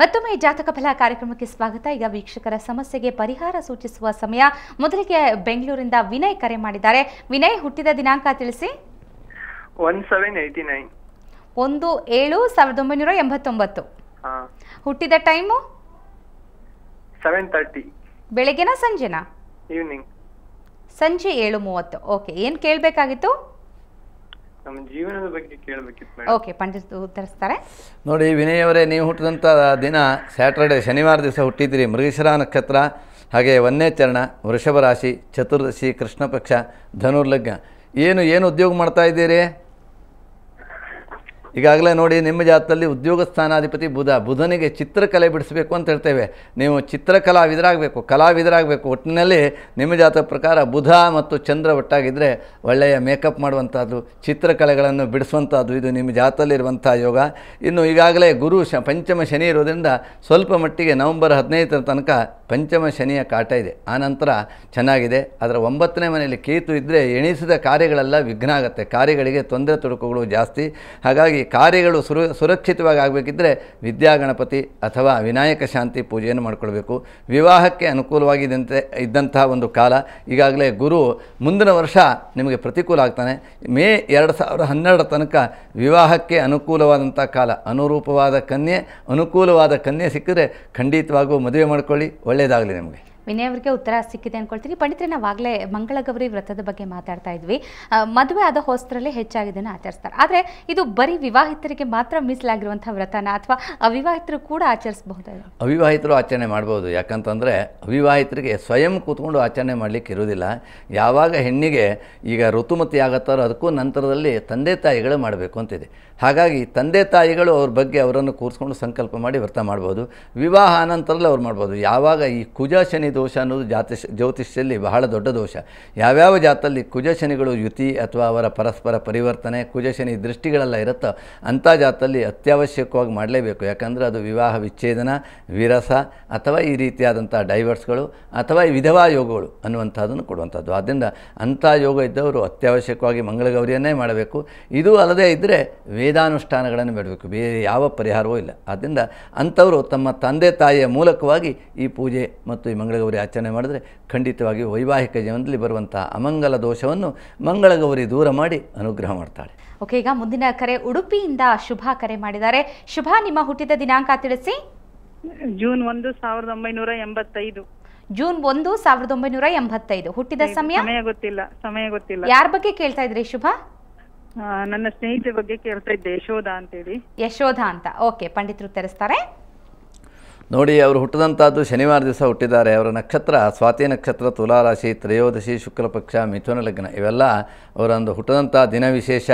ಮತ್ತೊಮ್ಮೆ ಜಾತಕ ಫಲ ಕಾರ್ಯಕ್ರಮಕ್ಕೆ ಸ್ವಾಗತ ಈಗ ವೀಕ್ಷಕರ ಸಮಸ್ಯೆಗೆ ಪರಿಹಾರ ಸೂಚಿಸುವ ಸಮಯ ಮೊದಲಿಗೆ ಬೆಂಗಳೂರಿಂದ ವಿನಯ್ ಕರೆ ಮಾಡಿದ್ದಾರೆ ವಿನಯ್ ಹುಟ್ಟಿದ ದಿನಾಂಕ ತಿಳಿಸಿ ಒಂದು ಏಳು ಸಾವಿರದ ಒಂಬೈನೂರ ಎಂಬತ್ತೊಂಬತ್ತು ಹುಟ್ಟಿದ ಟೈಮು ಸೆವೆನ್ ತರ್ಟಿ ಸಂಜೆನಾ ಈವ್ನಿಂಗ್ ಸಂಜೆ ಏಳು ಮೂವತ್ತು ಓಕೆ ಏನು ಕೇಳಬೇಕಾಗಿತ್ತು ನಮ್ಮ ಜೀವನದ ಬಗ್ಗೆ ಕೇಳಬೇಕಿತ್ತು ಓಕೆ ಪಂಡಿತ್ ಉತ್ತರಿಸ್ತಾರೆ ನೋಡಿ ವಿನಯವರೇ ನೀವು ಹುಟ್ಟಿದಂಥ ದಿನ ಸ್ಯಾಟರ್ಡೆ ಶನಿವಾರ ದಿವಸ ಹುಟ್ಟಿದ್ರಿ ಮೃಗೇಶ್ವರ ನಕ್ಷತ್ರ ಹಾಗೆ ಒಂದನೇ ಚರಣ ವೃಷಭ ರಾಶಿ ಚತುರ್ದಶಿ ಕೃಷ್ಣ ಪಕ್ಷ ಧನುರ್ಲಗ್ನ ಏನು ಏನು ಉದ್ಯೋಗ ಮಾಡ್ತಾ ಇದ್ದೀರಿ ಈಗಾಗಲೇ ನೋಡಿ ನಿಮ್ಮ ಜಾತದಲ್ಲಿ ಉದ್ಯೋಗ ಸ್ಥಾನಾಧಿಪತಿ ಬುಧ ಬುಧನಿಗೆ ಚಿತ್ರಕಲೆ ಬಿಡಿಸಬೇಕು ಅಂತ ಹೇಳ್ತೇವೆ ನೀವು ಚಿತ್ರಕಲಾವಿದರಾಗಬೇಕು ಕಲಾವಿದರಾಗಬೇಕು ಒಟ್ಟಿನಲ್ಲಿ ನಿಮ್ಮ ಜಾತದ ಪ್ರಕಾರ ಬುಧ ಮತ್ತು ಚಂದ್ರ ಒಟ್ಟಾಗಿದ್ದರೆ ಒಳ್ಳೆಯ ಮೇಕಪ್ ಮಾಡುವಂಥದ್ದು ಚಿತ್ರಕಲೆಗಳನ್ನು ಬಿಡಿಸುವಂಥದ್ದು ಇದು ನಿಮ್ಮ ಜಾತಲ್ಲಿರುವಂಥ ಯೋಗ ಇನ್ನು ಈಗಾಗಲೇ ಗುರು ಶ ಪಂಚಮ ಶನಿ ಇರೋದರಿಂದ ಸ್ವಲ್ಪ ಮಟ್ಟಿಗೆ ನವಂಬರ್ ಹದಿನೈದರ ತನಕ ಪಂಚಮ ಶನಿಯ ಕಾಟ ಇದೆ ಆನಂತರ ಚೆನ್ನಾಗಿದೆ ಅದರ ಒಂಬತ್ತನೇ ಮನೆಯಲ್ಲಿ ಕೇತು ಇದ್ದರೆ ಎಣಿಸಿದ ಕಾರ್ಯಗಳೆಲ್ಲ ವಿಘ್ನ ಆಗುತ್ತೆ ಕಾರ್ಯಗಳಿಗೆ ತೊಂದರೆ ತೊಡಕುಗಳು ಜಾಸ್ತಿ ಹಾಗಾಗಿ ಕಾರ್ಯಗಳು ಸುರ ಸುರಕ್ಷಿತವಾಗಿ ಆಗಬೇಕಿದ್ದರೆ ವಿದ್ಯಾಗಣಪತಿ ಅಥವಾ ವಿನಾಯಕ ಶಾಂತಿ ಪೂಜೆಯನ್ನು ಮಾಡಿಕೊಳ್ಬೇಕು ವಿವಾಹಕ್ಕೆ ಅನುಕೂಲವಾಗಿದ್ದಂತೆ ಇದ್ದಂತಹ ಒಂದು ಕಾಲ ಈಗಾಗಲೇ ಗುರು ಮುಂದಿನ ವರ್ಷ ನಿಮಗೆ ಪ್ರತಿಕೂಲ ಆಗ್ತಾನೆ ಮೇ ಎರಡು ಸಾವಿರದ ಹನ್ನೆರಡರ ತನಕ ವಿವಾಹಕ್ಕೆ ಅನುಕೂಲವಾದಂಥ ಕಾಲ ಅನುರೂಪವಾದ ಕನ್ಯೆ ಅನುಕೂಲವಾದ ಕನ್ಯೆ ಸಿಕ್ಕಿದ್ರೆ ಖಂಡಿತವಾಗೂ ಮದುವೆ ಮಾಡಿಕೊಳ್ಳಿ ಒಳ್ಳೆಯದಾಗಲಿ ನಿಮಗೆ ವಿನಯ್ ಉತ್ತರ ಸಿಕ್ಕಿದೆ ಅನ್ಕೊಳ್ತೀನಿ ಪಂಡಿತರೆ ನಾವಾಗಲೇ ಮಂಗಳಗೌರಿ ವ್ರತದ ಬಗ್ಗೆ ಮಾತಾಡ್ತಾ ಇದ್ವಿ ಮದುವೆ ಆದ ಹೊಸ್ತರಲ್ಲಿ ಹೆಚ್ಚಾಗಿ ಇದನ್ನು ಆಚರಿಸ್ತಾರೆ ಆದರೆ ಇದು ಬರೀ ವಿವಾಹಿತರಿಗೆ ಮಾತ್ರ ಮೀಸಲಾಗಿರುವಂಥ ವ್ರತನ ಅಥವಾ ಅವಿವಾಹಿತರು ಕೂಡ ಆಚರಿಸಬಹುದು ಅವಿವಾಹಿತರು ಆಚರಣೆ ಮಾಡ್ಬೋದು ಯಾಕಂತಂದರೆ ಅವಿವಾಹಿತರಿಗೆ ಸ್ವಯಂ ಕೂತ್ಕೊಂಡು ಆಚರಣೆ ಮಾಡಲಿಕ್ಕೆ ಇರುವುದಿಲ್ಲ ಯಾವಾಗ ಹೆಣ್ಣಿಗೆ ಈಗ ಋತುಮತಿ ಆಗುತ್ತಾರೋ ಅದಕ್ಕೂ ನಂತರದಲ್ಲಿ ತಂದೆ ತಾಯಿಗಳು ಮಾಡಬೇಕು ಅಂತಿದೆ ಹಾಗಾಗಿ ತಂದೆ ತಾಯಿಗಳು ಅವ್ರ ಬಗ್ಗೆ ಅವರನ್ನು ಕೂರಿಸ್ಕೊಂಡು ಸಂಕಲ್ಪ ಮಾಡಿ ವ್ರತ ಮಾಡ್ಬೋದು ವಿವಾಹ ಅನಂತರದಲ್ಲಿ ಅವ್ರು ಮಾಡ್ಬೋದು ಯಾವಾಗ ಈ ಕುಜಾ ಶನಿ ದೋಷ ಅನ್ನೋದು ಜಾತಿಷ್ ಜ್ಯೋತಿಷ್ಯಲ್ಲಿ ಬಹಳ ದೊಡ್ಡ ದೋಷ ಯಾವ್ಯಾವ ಜಾತಲ್ಲಿ ಕುಜಶನಿಗಳು ಯುತಿ ಅಥವಾ ಅವರ ಪರಸ್ಪರ ಪರಿವರ್ತನೆ ಕುಜಶನಿ ದೃಷ್ಟಿಗಳೆಲ್ಲ ಇರುತ್ತೋ ಅಂಥ ಜಾತಲ್ಲಿ ಅತ್ಯವಶ್ಯಕವಾಗಿ ಮಾಡಲೇಬೇಕು ಯಾಕಂದರೆ ಅದು ವಿವಾಹ ವಿಚ್ಛೇದನ ವಿರಸ ಅಥವಾ ಈ ರೀತಿಯಾದಂಥ ಡೈವರ್ಸ್ಗಳು ಅಥವಾ ವಿಧವಾ ಯೋಗಗಳು ಅನ್ನುವಂಥದ್ದನ್ನು ಕೊಡುವಂಥದ್ದು ಆದ್ದರಿಂದ ಅಂಥ ಯೋಗ ಇದ್ದವರು ಅತ್ಯವಶ್ಯಕವಾಗಿ ಮಂಗಳಗೌರಿಯನ್ನೇ ಮಾಡಬೇಕು ಇದು ಅಲ್ಲದೇ ಇದ್ದರೆ ವೇದಾನುಷ್ಠಾನಗಳನ್ನು ಬಿಡಬೇಕು ಬೇರೆ ಯಾವ ಪರಿಹಾರವೂ ಇಲ್ಲ ಆದ್ದರಿಂದ ಅಂಥವರು ತಮ್ಮ ತಂದೆ ತಾಯಿಯ ಮೂಲಕವಾಗಿ ಈ ಪೂಜೆ ಮತ್ತು ಈ ಮಂಗಳ ಗೌರಿ ಆಚರಣೆ ಮಾಡಿದ್ರೆ ಖಂಡಿತವಾಗಿ ವೈವಾಹಿಕ ಜೀವನದಲ್ಲಿ ಬರುವಂತಹ ಅಮಂಗಲ ದೋಷವನ್ನು ಮಂಗಳಗೌರಿ ದೂರ ಮಾಡಿ ಅನುಗ್ರಹ ಮಾಡ್ತಾಳೆ ಓಕೆ ಈಗ ಮುಂದಿನ ಕರೆ ಉಡುಪಿಯಿಂದ ಶುಭ ಕರೆ ಮಾಡಿದ್ದಾರೆ ಶುಭ ನಿಮ್ಮ ಹುಟ್ಟಿದ ದಿನಾಂಕ ತಿಳಿಸಿ ಜೂನ್ ಒಂದು ಸಾವಿರದ ಒಂಬೈನೂರ ಎಂಬತ್ತೈದು ಜೂನ್ ಒಂದು ಸಾವಿರದ ಒಂಬೈನೂರ ಎಂಬತ್ತೈದು ಹುಟ್ಟಿದ ಸಮಯ ಗೊತ್ತಿಲ್ಲ ಸಮಯ ಗೊತ್ತಿಲ್ಲ ಯಾರ ಬಗ್ಗೆ ಕೇಳ್ತಾ ಇದ್ರಿ ಶುಭ ನನ್ನ ಸ್ನೇಹಿತೆ ಬಗ್ಗೆ ಕೇಳ್ತಾ ಇದ್ದೆ ಯಶೋಧ ಹೇಳಿ ಯಶೋಧ ಅಂತ ಓಕೆ ಪಂಡಿತರು ತೆರೆಸ್ತಾರೆ ನೋಡಿ ಅವರು ಹುಟ್ಟಿದಂಥದ್ದು ಶನಿವಾರ ದಿವಸ ಹುಟ್ಟಿದ್ದಾರೆ ಅವರ ನಕ್ಷತ್ರ ಸ್ವಾತಿ ನಕ್ಷತ್ರ ತುಲಾರಾಶಿ ತ್ರಯೋದಶಿ ಶುಕ್ಲಪಕ್ಷ ಮಿಥುನ ಲಗ್ನ ಇವೆಲ್ಲ ಅವರೊಂದು ಹುಟ್ಟದಂಥ ದಿನ ವಿಶೇಷ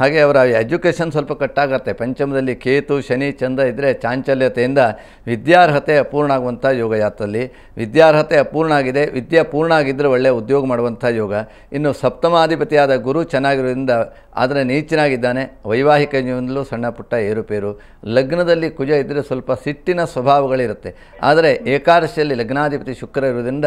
ಹಾಗೆ ಅವರ ಎಜುಕೇಷನ್ ಸ್ವಲ್ಪ ಕಟ್ಟಾಗತ್ತೆ ಪಂಚಮದಲ್ಲಿ ಕೇತು ಶನಿ ಚಂದ ಇದ್ದರೆ ಚಾಂಚಲ್ಯತೆಯಿಂದ ವಿದ್ಯಾರ್ಹತೆ ಅಪೂರ್ಣ ಆಗುವಂಥ ಯೋಗ ಯಾತ್ರೆಯಲ್ಲಿ ವಿದ್ಯಾರ್ಹತೆ ಅಪೂರ್ಣ ಆಗಿದೆ ವಿದ್ಯೆ ಪೂರ್ಣ ಆಗಿದ್ದರೆ ಒಳ್ಳೆಯ ಉದ್ಯೋಗ ಮಾಡುವಂಥ ಯೋಗ ಇನ್ನು ಸಪ್ತಮಾಧಿಪತಿಯಾದ ಗುರು ಚೆನ್ನಾಗಿರೋದ್ರಿಂದ ಆದರೆ ನೀಚನಾಗಿದ್ದಾನೆ ವೈವಾಹಿಕ ಜೀವನದಲ್ಲೂ ಸಣ್ಣ ಪುಟ್ಟ ಏರುಪೇರು ಲಗ್ನದಲ್ಲಿ ಕುಜ ಇದ್ದರೆ ಸ್ವಲ್ಪ ಸಿಟ್ಟಿನ ಸ್ವಭಾವ ಲಾಭಗಳಿರುತ್ತೆ ಆದರೆ ಏಕಾದಶಿಯಲ್ಲಿ ಲಗ್ನಾಧಿಪತಿ ಶುಕ್ರ ಇರುವುದರಿಂದ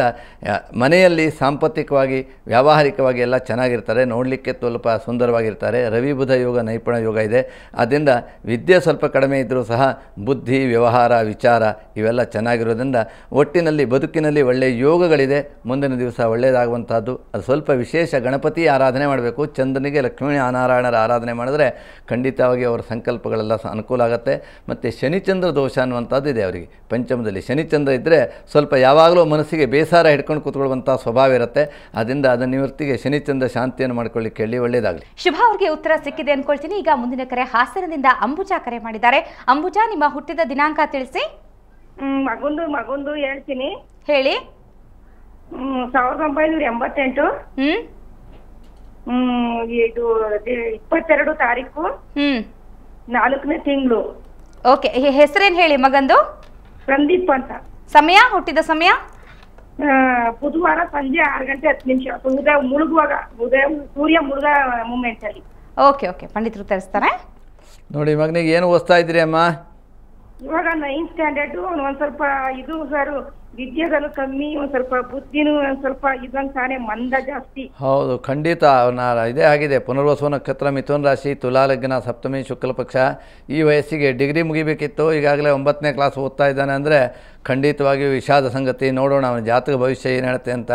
ಮನೆಯಲ್ಲಿ ಸಾಂಪತ್ತಿಕವಾಗಿ ವ್ಯಾವಹಾರಿಕವಾಗಿ ಎಲ್ಲ ಚೆನ್ನಾಗಿರ್ತಾರೆ ನೋಡಲಿಕ್ಕೆ ಸ್ವಲ್ಪ ಸುಂದರವಾಗಿರ್ತಾರೆ ರವಿ ಬುಧ ಯೋಗ ನೈಪುಣ ಯೋಗ ಇದೆ ಆದ್ದರಿಂದ ವಿದ್ಯೆ ಸ್ವಲ್ಪ ಕಡಿಮೆ ಇದ್ದರೂ ಸಹ ಬುದ್ಧಿ ವ್ಯವಹಾರ ವಿಚಾರ ಇವೆಲ್ಲ ಚೆನ್ನಾಗಿರೋದ್ರಿಂದ ಒಟ್ಟಿನಲ್ಲಿ ಬದುಕಿನಲ್ಲಿ ಒಳ್ಳೆಯ ಯೋಗಗಳಿದೆ ಮುಂದಿನ ದಿವಸ ಒಳ್ಳೆಯದಾಗುವಂಥದ್ದು ಅದು ಸ್ವಲ್ಪ ವಿಶೇಷ ಗಣಪತಿ ಆರಾಧನೆ ಮಾಡಬೇಕು ಚಂದ್ರನಿಗೆ ಲಕ್ಷ್ಮೀ ನಾರಾಯಣರ ಆರಾಧನೆ ಮಾಡಿದ್ರೆ ಖಂಡಿತವಾಗಿ ಅವರ ಸಂಕಲ್ಪಗಳೆಲ್ಲ ಅನುಕೂಲ ಆಗುತ್ತೆ ಮತ್ತು ಶನಿಚಂದ್ರ ದೋಷ ಅನ್ನುವಂಥದ್ದು ಇದೆ ಅವರಿಗೆ ಪಂಚಮದಲ್ಲಿ ಶನಿಚಂದ್ರ ಇದ್ದರೆ ಸ್ವಲ್ಪ ಯಾವಾಗಲೂ ಮನಸ್ಸಿಗೆ ಬೇಸಾರ ಹಿಡ್ಕೊಂಡು ಕೂತ್ಕೊಳ್ಳುವಂಥ ಸ್ವಭಾವ ಇರುತ್ತೆ ಅದರಿಂದ ಅದನ್ನ ನಿವೃತ್ತಿಗೆ ಶನಿಚಂದ್ರ ಶಾಂತಿಯನ್ನು ಮಾಡ್ಕೊಳ್ಳಿಕ್ಕೆ ಕೇಳಿ ಒಳ್ಳೆಯದಾಗಲಿ ಶುಭ ಅವ್ರಿಗೆ ಉತ್ತರ ಸಿಕ್ಕಿದೆ ಅನ್ಕೊಳ್ತೀನಿ ಈಗ ಮುಂದಿನ ಕರೆ ಹಾಸನದಿಂದ ಅಂಬುಜಾ ಕರೆ ಮಾಡಿದ್ದಾರೆ ಅಂಬುಜಾ ನಿಮ್ಮ ಹುಟ್ಟಿದ ದಿನಾಂಕ ತಿಳಿಸಿ ಮಗೊಂದು ಮಗೊಂದು ಹೇಳ್ತೀನಿ ಹೇಳಿ ಸಾವಿರದ ಒಂಬೈನೂರ ಎಂಬತ್ತೆಂಟು ಇದು ಇಪ್ಪತ್ತೆರಡು ನಾಲ್ಕನೇ ತಿಂಗಳು ಓಕೆ ಹೆಸರೇನ್ ಹೇಳಿ ಮಗಂದು ಸಂದೀಪ್ ಅಂತ ಸಮಯ ಹುಟ್ಟಿದ ಸಮಯ ಬುಧವಾರ ಸಂಜೆ ಆರು ಗಂಟೆ ಹತ್ತು ನಿಮಿಷ ಉದಯ ಮುಳುಗುವಾಗ ಉದಯ ಸೂರ್ಯ ಮುಳುಗ ಮೂಮೆಂಟ್ ಅಲ್ಲಿ ಓಕೆ ಓಕೆ ಪಂಡಿತರು ತರಿಸ್ತಾರೆ ನೋಡಿ ಮಗನಿಗೆ ಏನು ಓದ್ತಾ ಇದ್ರಿ ಅಮ್ಮ ಇವಾಗ ನೈನ್ ಸ್ಟ್ಯಾಂಡರ್ಡ್ ಒಂದ್ ಸ್ವಲ್ಪ ಇದು ಸರ್ ವಿದ್ಯೆಗಳು ಕಮ್ಮಿ ಒಂದು ಸ್ವಲ್ಪ ಬುದ್ಧಿನೂ ಒಂದು ಸ್ವಲ್ಪ ಇದೊಂದು ತಾನೇ ಮಂದ ಜಾಸ್ತಿ ಹೌದು ಖಂಡಿತ ಅವನ ಇದೇ ಆಗಿದೆ ಪುನರ್ವಸು ನಕ್ಷತ್ರ ಮಿಥುನ್ ರಾಶಿ ತುಲಾಲಗ್ನ ಸಪ್ತಮಿ ಶುಕ್ಲ ಪಕ್ಷ ಈ ವಯಸ್ಸಿಗೆ ಡಿಗ್ರಿ ಮುಗಿಬೇಕಿತ್ತು ಈಗಾಗಲೇ ಒಂಬತ್ತನೇ ಕ್ಲಾಸ್ ಓದ್ತಾ ಇದ್ದಾನೆ ಅಂದರೆ ಖಂಡಿತವಾಗಿಯೂ ವಿಷಾದ ಸಂಗತಿ ನೋಡೋಣ ಅವನ ಜಾತಕ ಭವಿಷ್ಯ ಏನು ಹೇಳುತ್ತೆ ಅಂತ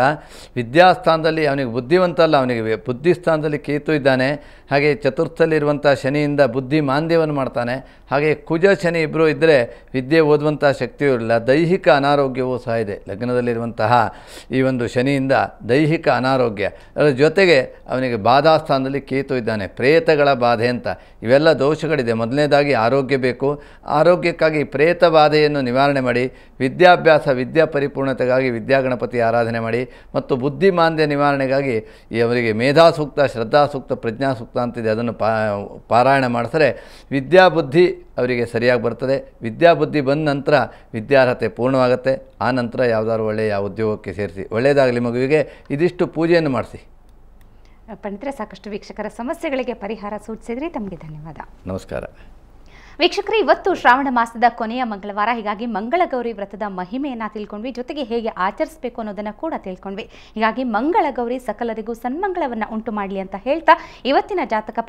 ವಿದ್ಯಾಸ್ಥಾನದಲ್ಲಿ ಅವನಿಗೆ ಬುದ್ಧಿವಂತ ಅಲ್ಲ ಅವನಿಗೆ ಬುದ್ಧಿ ಸ್ಥಾನದಲ್ಲಿ ಕೇತು ಇದ್ದಾನೆ ಹಾಗೆ ಚತುರ್ಥದಲ್ಲಿರುವಂಥ ಶನಿಯಿಂದ ಬುದ್ಧಿ ಮಾಂದ್ಯವನ್ನು ಮಾಡ್ತಾನೆ ಹಾಗೆ ಕುಜ ಶನಿ ಇಬ್ಬರು ಇದ್ದರೆ ವಿದ್ಯೆ ಓದುವಂಥ ಶಕ್ತಿಯೂ ಇರಲಿಲ್ಲ ದೈಹಿಕ ಅನಾರೋಗ್ಯವೂ ಸಹ ಸಹ ಇದೆ ಲಗ್ನದಲ್ಲಿರುವಂತಹ ಈ ಒಂದು ಶನಿಯಿಂದ ದೈಹಿಕ ಅನಾರೋಗ್ಯ ಅದರ ಜೊತೆಗೆ ಅವನಿಗೆ ಬಾಧಾ ಸ್ಥಾನದಲ್ಲಿ ಕೇತು ಇದ್ದಾನೆ ಪ್ರೇತಗಳ ಬಾಧೆ ಅಂತ ಇವೆಲ್ಲ ದೋಷಗಳಿದೆ ಮೊದಲನೇದಾಗಿ ಆರೋಗ್ಯ ಬೇಕು ಆರೋಗ್ಯಕ್ಕಾಗಿ ಪ್ರೇತ ಬಾಧೆಯನ್ನು ನಿವಾರಣೆ ಮಾಡಿ ವಿದ್ಯಾಭ್ಯಾಸ ವಿದ್ಯಾ ಪರಿಪೂರ್ಣತೆಗಾಗಿ ವಿದ್ಯಾಗಣಪತಿ ಆರಾಧನೆ ಮಾಡಿ ಮತ್ತು ಬುದ್ಧಿಮಾಂದ್ಯ ನಿವಾರಣೆಗಾಗಿ ಈ ಅವರಿಗೆ ಮೇಧಾಸೂಕ್ತ ಶ್ರದ್ಧಾಸೂಕ್ತ ಪ್ರಜ್ಞಾಸೂಕ್ತ ಅಂತಿದೆ ಅದನ್ನು ಪಾ ಪಾರಾಯಣ ಮಾಡಿಸಿದ್ರೆ ವಿದ್ಯಾಬುದ್ಧಿ ಅವರಿಗೆ ಸರಿಯಾಗಿ ಬರ್ತದೆ ವಿದ್ಯಾಬುದ್ಧಿ ಬಂದ ನಂತರ ವಿದ್ಯಾರ್ಹತೆ ಪೂರ್ಣವಾಗುತ್ತೆ ಆ ನಂತರ ಯಾವುದಾದ್ರು ಒಳ್ಳೆಯ ಉದ್ಯೋಗಕ್ಕೆ ಸೇರಿಸಿ ಒಳ್ಳೆಯದಾಗಲಿ ಮಗುವಿಗೆ ಇದಿಷ್ಟು ಪೂಜೆಯನ್ನು ಮಾಡಿಸಿ ಪಂಡಿತರೆ ಸಾಕಷ್ಟು ವೀಕ್ಷಕರ ಸಮಸ್ಯೆಗಳಿಗೆ ಪರಿಹಾರ ಸೂಚಿಸಿದ್ರಿ ತಮಗೆ ಧನ್ಯವಾದ ನಮಸ್ಕಾರ ವೀಕ್ಷಕರು ಇವತ್ತು ಶ್ರಾವಣ ಮಾಸದ ಕೊನೆಯ ಮಂಗಳವಾರ ಹೀಗಾಗಿ ಮಂಗಳಗೌರಿ ವ್ರತದ ಮಹಿಮೆಯನ್ನು ತಿಳ್ಕೊಂಡ್ವಿ ಜೊತೆಗೆ ಹೇಗೆ ಆಚರಿಸಬೇಕು ಅನ್ನೋದನ್ನು ಕೂಡ ತಿಳ್ಕೊಂಡ್ವಿ ಹೀಗಾಗಿ ಮಂಗಳಗೌರಿ ಸಕಲರಿಗೂ ಸನ್ಮಂಗಳವನ್ನು ಉಂಟು ಮಾಡಲಿ ಅಂತ ಹೇಳ್ತಾ ಇವತ್ತಿನ ಜಾತಕ